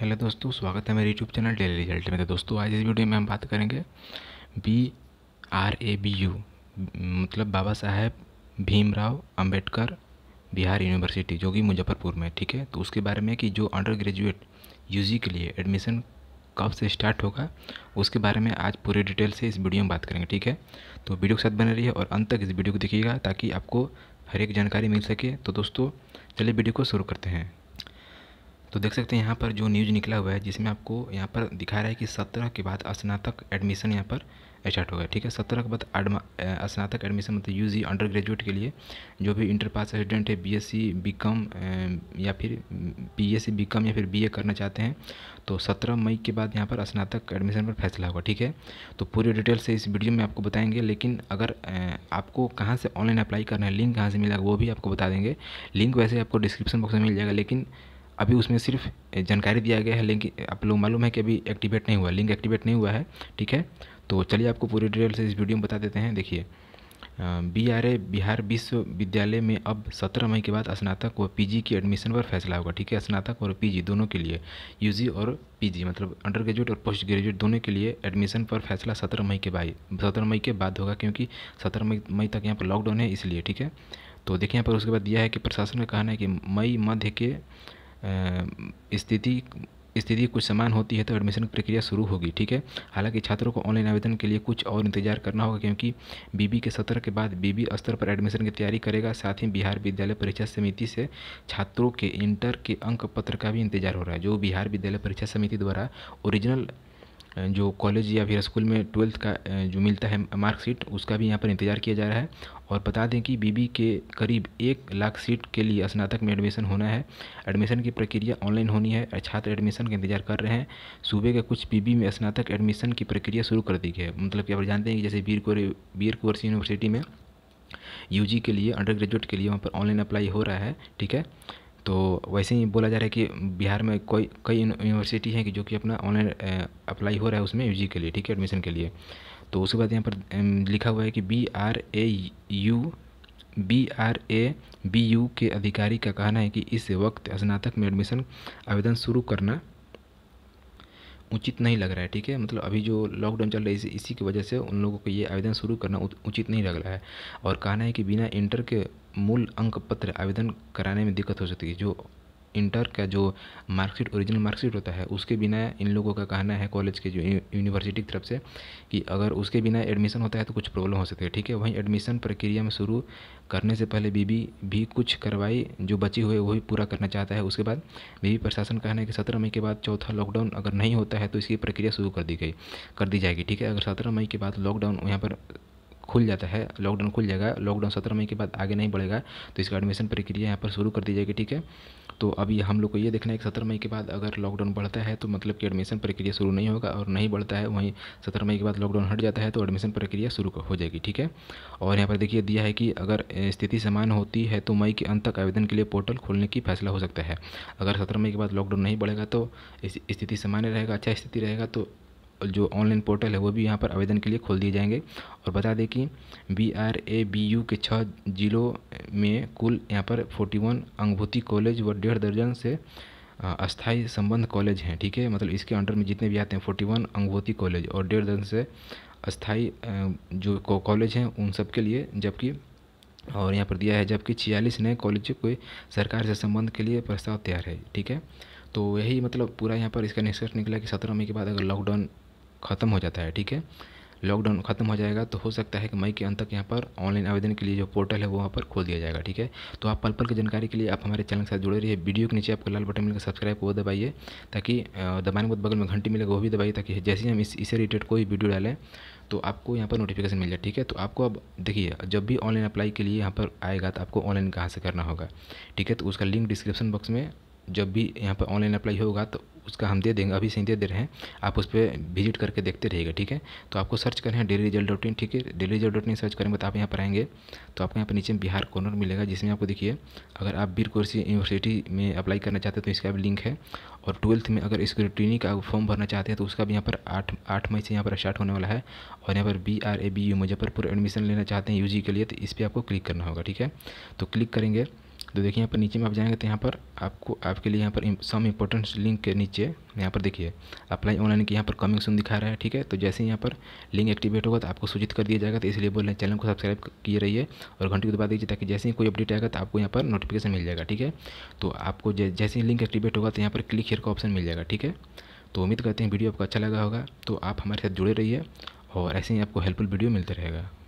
hello दोस्तों स्वागत है मेरे यूट्यूब चैनल डेली रिजल्ट में तो दोस्तों आज इस वीडियो में हम बात करेंगे B R A B U मतलब बाबा साहेब भीमराव अंबेडकर बिहार यूनिवर्सिटी जो कि मुजफ्फरपुर में ठीक है तो उसके बारे में कि जो अंडर ग्रेजुएट यू के लिए एडमिशन कब से स्टार्ट होगा उसके बारे में आज पूरे डिटेल से इस वीडियो में बात करेंगे ठीक है तो वीडियो के साथ बने रही और अंत तक इस वीडियो को देखिएगा ताकि आपको हर एक जानकारी मिल सके तो दोस्तों चलिए वीडियो को शुरू करते हैं तो देख सकते हैं यहाँ पर जो न्यूज निकला हुआ है जिसमें आपको यहाँ पर दिखा रहा है कि सत्रह के बाद स्नातक एडमिशन यहाँ पर स्टार्ट होगा ठीक है सत्रह के बाद स्नातक एडमिशन मतलब यू जी अंडर ग्रेजुएट के लिए जो भी इंटर पास स्टूडेंट है B S C B Com या फिर B S C B Com या फिर बी ए करना चाहते हैं तो सत्रह मई के बाद यहाँ पर स्नातक एडमिशन पर फैसला होगा ठीक है तो पूरी डिटेल से इस वीडियो में आपको बताएंगे लेकिन अगर आपको कहाँ से ऑनलाइन अप्लाई करना है लिंक कहाँ से मिलेगा वो भी आपको बता देंगे लिंक वैसे आपको डिस्क्रिप्शन बॉक्स में मिल जाएगा लेकिन अभी उसमें सिर्फ जानकारी दिया गया है लिंक आप लोग मालूम है कि अभी एक्टिवेट नहीं हुआ लिंक एक्टिवेट नहीं हुआ है ठीक है तो चलिए आपको पूरी डिटेल से इस वीडियो में बता देते हैं देखिए बी आर ए बिहार विश्वविद्यालय में अब 17 मई के बाद स्नातक व पीजी की एडमिशन पर फैसला होगा ठीक है स्नातक और पीजी दोनों के लिए यूजी और पीजी मतलब अंडर ग्रेजुएट और पोस्ट ग्रेजुएट दोनों के लिए एडमिशन पर फैसला 17 मई के बाद 17 मई के बाद होगा क्योंकि 17 मई मई तक यहाँ पर लॉकडाउन है इसलिए ठीक है तो देखिए यहाँ पर उसके बाद दिया है कि प्रशासन का कहना है कि मई मध्य के स्थिति स्थिति कुछ समान होती है तो एडमिशन की प्रक्रिया शुरू होगी ठीक है हालांकि छात्रों को ऑनलाइन आवेदन के लिए कुछ और इंतजार करना होगा क्योंकि बीबी के सत्र के बाद बीबी स्तर पर एडमिशन की तैयारी करेगा साथ ही बिहार विद्यालय परीक्षा समिति से छात्रों के इंटर के अंक पत्र का भी इंतजार हो रहा है जो बिहार विद्यालय परीक्षा समिति द्वारा ओरिजिनल जो कॉलेज या फिर स्कूल में ट्वेल्थ का जो मिलता है मार्कशीट उसका भी यहाँ पर इंतज़ार किया जा रहा है और बता दें कि बीबी के करीब एक लाख सीट के लिए स्नातक में एडमिशन होना है एडमिशन की प्रक्रिया ऑनलाइन होनी है छात्र एडमिशन का इंतजार कर रहे हैं सूबे के कुछ बीबी में स्नातक एडमिशन की प्रक्रिया शुरू कर दी गई है मतलब कि आप जानते हैं कि जैसे बीर कोर बीर कोर्स यूनिवर्सिटी में यूजी के लिए अंडर ग्रेजुएट के लिए वहाँ पर ऑनलाइन अप्लाई हो रहा है ठीक है तो वैसे ही बोला जा रहा है कि बिहार में कोई कई यूनिवर्सिटी हैं कि जो कि अपना ऑनलाइन अप्लाई हो रहा है उसमें यू जी के लिए ठीक है एडमिशन के लिए तो उसके बाद यहाँ पर लिखा हुआ है कि B R A U B R A B U के अधिकारी का कहना है कि इस वक्त स्नातक में एडमिशन आवेदन शुरू करना उचित नहीं लग रहा है ठीक है मतलब अभी जो लॉकडाउन चल रहा है इसी, इसी की वजह से उन लोगों को ये आवेदन शुरू करना उचित नहीं लग रहा है और कहना है कि बिना इंटर के मूल अंक पत्र आवेदन कराने में दिक्कत हो सकती है जो इंटर का जो मार्कशीट ओरिजिनल मार्कशीट होता है उसके बिना इन लोगों का कहना है कॉलेज के जो यूनिवर्सिटी की तरफ से कि अगर उसके बिना एडमिशन होता है तो कुछ प्रॉब्लम हो सकती है ठीक है वहीं एडमिशन प्रक्रिया में शुरू करने से पहले बीबी भी कुछ कार्रवाई जो बची हुई वही पूरा करना चाहता है उसके बाद बीबी प्रशासन कहना है कि सत्रह मई के बाद चौथा लॉकडाउन अगर नहीं होता है तो इसकी प्रक्रिया शुरू कर दी गई कर दी जाएगी ठीक है अगर सत्रह मई के बाद लॉकडाउन यहाँ पर खुल जाता है लॉकडाउन खुल जाएगा लॉकडाउन सत्रह मई के बाद आगे नहीं बढ़ेगा तो इसका एडमिशन प्रक्रिया यहाँ पर शुरू कर दी जाएगी ठीक है तो अभी हम लोग को ये देखना है कि सत्रह मई के बाद अगर लॉकडाउन बढ़ता है तो मतलब कि एडमिशन प्रक्रिया शुरू नहीं होगा और नहीं बढ़ता है वहीं सत्रह मई के बाद लॉकडाउन हट जाता है तो एडमिशन प्रक्रिया शुरू हो जाएगी ठीक है और यहाँ पर देखिए दिया है कि अगर स्थिति समान होती है तो मई के अंत तक आवेदन के लिए पोर्टल खोलने की फैसला हो सकता है अगर सत्रह मई के बाद लॉकडाउन नहीं बढ़ेगा तो स्थिति सामान्य रहेगा अच्छा स्थिति रहेगा तो जो ऑनलाइन पोर्टल है वो भी यहाँ पर आवेदन के लिए खोल दिए जाएंगे और बता दें कि B R A B U के छः जिलों में कुल यहाँ पर फोर्टी वन अंगभूति कॉलेज व डेढ़ दर्जन से अस्थाई संबंध कॉलेज हैं ठीक है मतलब इसके अंडर में जितने भी आते हैं फोर्टी वन अंगभूति कॉलेज और डेढ़ दर्जन से अस्थाई जो कॉलेज हैं उन सब के लिए जबकि और यहाँ पर दिया है जबकि छियालीस नए कॉलेज कोई सरकार से संबंध के लिए प्रस्ताव तैयार है ठीक है तो यही मतलब पूरा यहाँ पर इसका निष्कर्ष निकला कि सत्रह मई के बाद अगर लॉकडाउन ख़त्म हो जाता है ठीक है लॉकडाउन ख़त्म हो जाएगा तो हो सकता है कि मई के अंत तक यहाँ पर ऑनलाइन आवेदन के लिए जो पोर्टल है वो वहाँ पर खोल दिया जाएगा ठीक है तो आप पल पल की जानकारी के लिए आप हमारे चैनल के साथ जुड़े रहिए वीडियो के नीचे आपको लाल बटन मिलेगा सब्सक्राइब वो दबाइए ताकि दबाने के बगल में घंटी मिलेगा वो भी दबाइए ताकि जैसे ही हम इस इससे रिलेटेड कोई वीडियो डालें तो आपको यहाँ पर नोटिफिकेशन मिल जाए ठीक है तो आपको अब देखिए जब भी ऑनलाइन अप्लाई के लिए यहाँ पर आएगा तो आपको ऑनलाइन कहाँ से करना होगा ठीक है तो उसका लिंक डिस्क्रिप्शन बॉक्स में जब भी यहाँ पर ऑनलाइन अप्लाई होगा तो उसका हम दे देंगे अभी से ही दे दे रहे हैं आप उस पर विजिट करके देखते रहिएगा ठीक है तो आपको सर्च करें डेली रिजल्ट डॉट इन ठीक है daily result dot in search करेंगे तो आप यहाँ पर आएंगे तो आपको यहाँ पर नीचे बिहार कॉर्नर मिलेगा जिसमें आपको देखिए अगर आप बीर कोर्सी यूनिवर्सिटी में अप्लाई करना चाहते हैं तो इसका भी लिंक है और ट्वेल्थ में अगर ट्रेनिंग का फॉर्म भरना चाहते हैं तो उसका भी यहाँ पर आठ आठ मई से यहाँ पर स्टार्ट होने वाला है और यहाँ पर B R A B U Muzaffarpur admission लेना चाहते हैं यू के लिए तो इस पर आपको क्लिक करना होगा ठीक है तो क्लिक करेंगे तो देखिए यहाँ पर नीचे में आप जाएंगे तो यहाँ पर आपको आपके लिए यहाँ पर सम इम्पोर्टेंट लिंक के नीचे यहाँ पर देखिए अप्लाई ऑनलाइन की यहाँ पर कमिंग सुन दिखा रहा है ठीक है तो जैसे ही यहाँ पर लिंक एक्टिवेट होगा तो आपको सूचित कर दिया जाएगा तो इसलिए बोल रहे हैं चैनल को सब्सक्राइब किए रहिए और घंटे को दबा दीजिए ताकि जैसे ही कोई अपडेट आएगा तो आपको यहाँ पर नोटिफिकेशन मिल जाएगा ठीक है तो आपको जैसे ही लिंक एक्टिवेट होगा तो यहाँ पर क्लिक हेयर का ऑप्शन मिल जाएगा ठीक है तो उम्मीद करते हैं वीडियो आपको अच्छा लगा होगा तो आप हमारे साथ जुड़े रहिए और ऐसे ही आपको हेल्पफुल वीडियो मिलते रहेगा